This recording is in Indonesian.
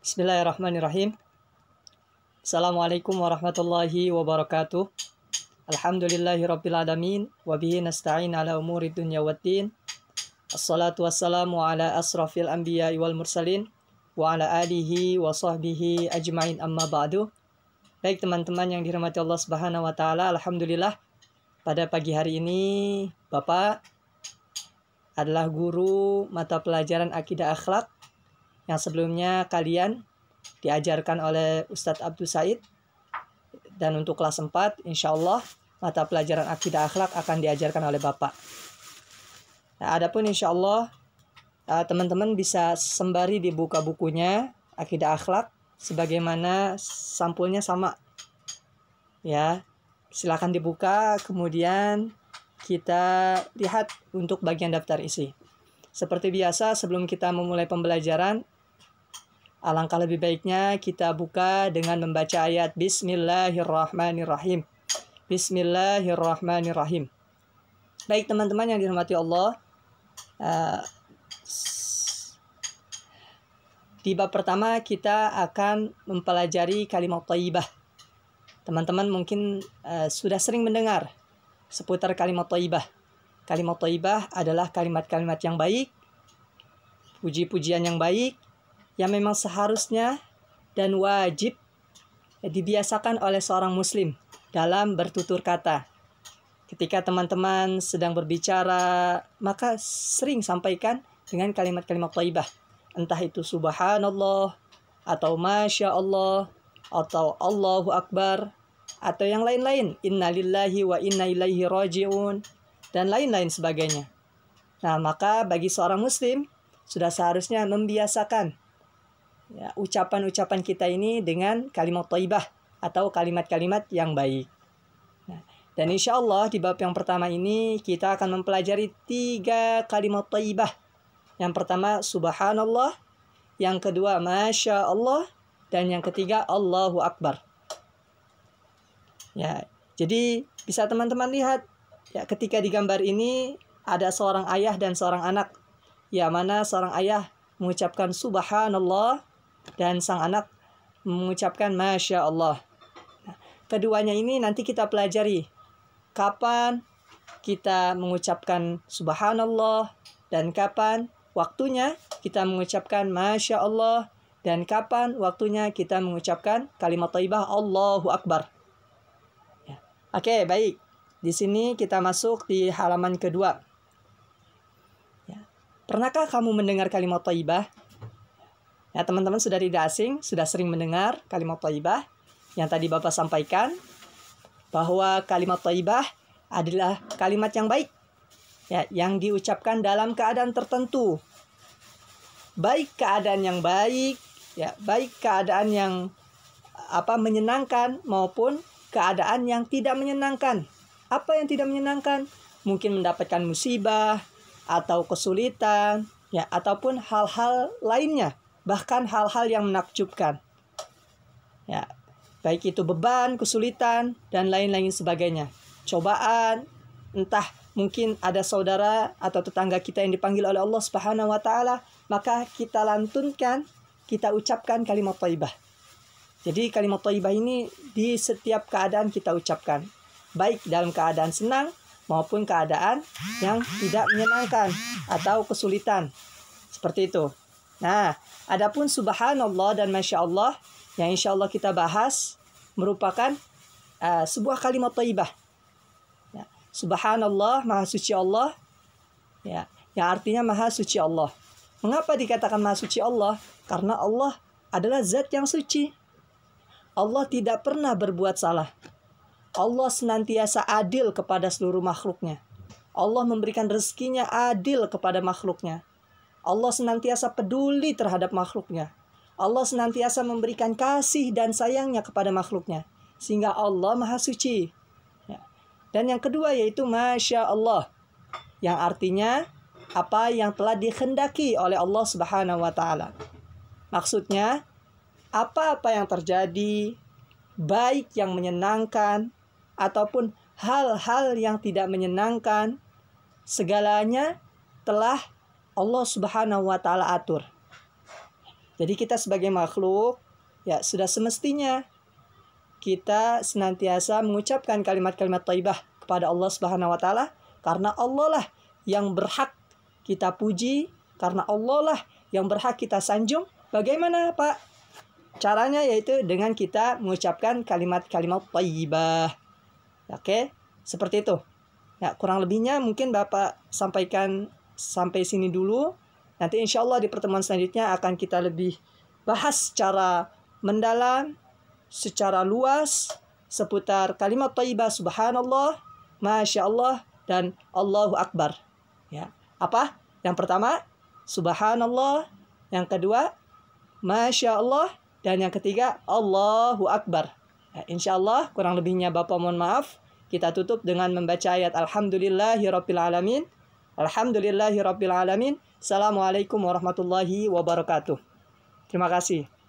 Bismillahirrahmanirrahim. Assalamualaikum warahmatullahi wabarakatuh. Alhamdulillahi rabbil alamin wa bihi nasta'in ala umuri dunya waddin. Assalatu wassalamu ala asrafil anbiya wal mursalin wa ala alihi wa sahbihi ajmain amma ba'du. Baik teman-teman yang dirahmati Allah Subhanahu wa taala, alhamdulillah pada pagi hari ini Bapak adalah guru mata pelajaran akidah akhlak yang sebelumnya kalian diajarkan oleh Ustadz Abdul Said. Dan untuk kelas 4, insya Allah mata pelajaran akidah akhlak akan diajarkan oleh Bapak. Nah, adapun insya Allah eh, teman-teman bisa sembari dibuka bukunya akidah akhlak sebagaimana sampulnya sama. Ya, silahkan dibuka kemudian kita lihat untuk bagian daftar isi. Seperti biasa sebelum kita memulai pembelajaran Alangkah ah, lebih baiknya kita buka dengan membaca ayat Bismillahirrahmanirrahim. Bismillahirrahmanirrahim. Baik teman-teman yang dirahmati Allah, uh, di bab pertama kita akan mempelajari kalimat taibah. Teman-teman mungkin uh, sudah sering mendengar seputar kalimat taibah. Kalimat taibah adalah kalimat-kalimat yang baik, puji-pujian yang baik yang memang seharusnya dan wajib dibiasakan oleh seorang muslim dalam bertutur kata. Ketika teman-teman sedang berbicara, maka sering sampaikan dengan kalimat-kalimat taibah. Entah itu subhanallah, atau masya Allah, atau Allahu Akbar, atau yang lain-lain. Innalillahi wa inna ilaihi raji'un, dan lain-lain sebagainya. Nah, maka bagi seorang muslim, sudah seharusnya membiasakan Ya, ucapan-ucapan ya, ucapan -ucapan kita ini dengan kalimat taibah atau kalimat-kalimat yang baik. Nah, dan insya Allah di bab yang pertama ini kita akan mempelajari tiga kalimat taibah Yang pertama subhanallah, yang kedua masya Allah, dan yang ketiga Allahu Akbar. Ya, jadi bisa teman-teman lihat ya ketika di gambar ini ada seorang ayah dan seorang anak. Ya mana seorang ayah mengucapkan subhanallah dan sang anak mengucapkan Masya Allah. Nah, keduanya ini nanti kita pelajari. Kapan kita mengucapkan Subhanallah dan kapan waktunya kita mengucapkan Masya Allah dan kapan waktunya kita mengucapkan kalimat taibah Allahu Akbar. Ya. Oke, okay, baik. Di sini kita masuk di halaman kedua. Ya. Pernahkah kamu mendengar kalimat taibah? Ya, teman-teman sudah tidak asing, sudah sering mendengar kalimat thayyibah yang tadi Bapak sampaikan bahwa kalimat thayyibah adalah kalimat yang baik ya yang diucapkan dalam keadaan tertentu. Baik keadaan yang baik, ya, baik keadaan yang apa menyenangkan maupun keadaan yang tidak menyenangkan. Apa yang tidak menyenangkan? Mungkin mendapatkan musibah atau kesulitan, ya, ataupun hal-hal lainnya bahkan hal-hal yang menakjubkan. Ya, baik itu beban, kesulitan, dan lain-lain sebagainya. Cobaan, entah mungkin ada saudara atau tetangga kita yang dipanggil oleh Allah Subhanahu wa taala, maka kita lantunkan, kita ucapkan kalimat thayyibah. Jadi kalimat thayyibah ini di setiap keadaan kita ucapkan, baik dalam keadaan senang maupun keadaan yang tidak menyenangkan atau kesulitan. Seperti itu. Nah, adapun subhanallah dan masya Allah yang insya Allah kita bahas merupakan uh, sebuah kalimat taibah. Ya, subhanallah, maha suci Allah, ya, yang artinya maha suci Allah. Mengapa dikatakan maha suci Allah? Karena Allah adalah zat yang suci. Allah tidak pernah berbuat salah. Allah senantiasa adil kepada seluruh makhluknya. Allah memberikan rezekinya adil kepada makhluknya. Allah senantiasa peduli terhadap makhluknya. Allah senantiasa memberikan kasih dan sayangnya kepada makhluknya. Sehingga Allah maha suci. Ya. Dan yang kedua yaitu Masya Allah. Yang artinya apa yang telah dikehendaki oleh Allah Subhanahu wa Ta'ala. Maksudnya, apa-apa yang terjadi, baik yang menyenangkan, ataupun hal-hal yang tidak menyenangkan, segalanya telah Allah Subhanahu wa taala atur. Jadi kita sebagai makhluk ya sudah semestinya kita senantiasa mengucapkan kalimat-kalimat taibah kepada Allah Subhanahu wa taala karena Allah lah yang berhak kita puji, karena Allah lah yang berhak kita sanjung. Bagaimana, Pak? Caranya yaitu dengan kita mengucapkan kalimat-kalimat taibah, Oke, seperti itu. Ya, kurang lebihnya mungkin Bapak sampaikan sampai sini dulu. Nanti insya Allah di pertemuan selanjutnya akan kita lebih bahas secara mendalam, secara luas, seputar kalimat taibah subhanallah, masya Allah, dan Allahu Akbar. Ya. Apa? Yang pertama, subhanallah. Yang kedua, masya Allah. Dan yang ketiga, Allahu Akbar. Ya, insya Allah, kurang lebihnya Bapak mohon maaf. Kita tutup dengan membaca ayat Alhamdulillah, alamin Alhamdulillahi Rabbil Alamin. Assalamualaikum warahmatullahi wabarakatuh. Terima kasih.